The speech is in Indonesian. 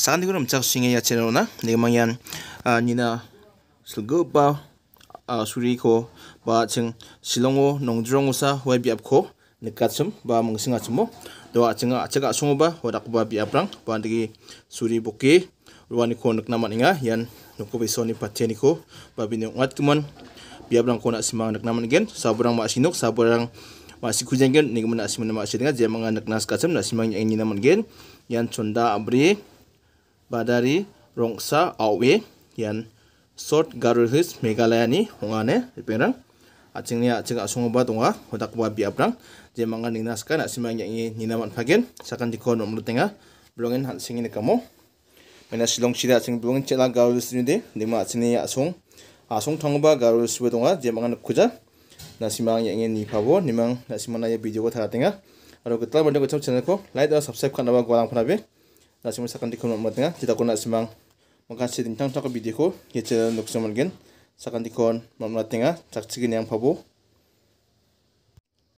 Sakan dikurum cak singe ya channel na, nemang yan nina selgo ba suri ko ba ceng silongo nongdrong usa wai biap ko nekatsum ba mengsinga sumo do aceng acak sungo ba wadak ba biap rang ba ndigi suri buki ruani ko nak nama nengah, yan noko besoni pateni ko ba bini ngat kuman biap rang ko nak simang nak nama ngen, saburang ma sinok saburang masih kujengkan nih kemana asimana masih dengan jemang mengandak naskah sem nasi yang ini namun gen yang conda abri badari rongsa awe yan short garuhis megalaya ni hongane asung achingni tonga hoda donga hodakba jemang je manga kan ska nasimang ni ninaman pagen sakan dikho han blongen hansingin kamo mena silong chida aching blongen chela lima sinide nima asung asung asong thongba garul suwe tonga je manga nukhuja nasimang yang ni phabo nimang nasimana ye video ko tengah, aro kita bande ko channel ko like dan subscribe kan ba gwalang phanabe lasim sakan dikon matnga kita kona simang maka sidin tang tak bidiko yeche nuk samalgen sakan dikon mamlatenga cak cikin yang pabo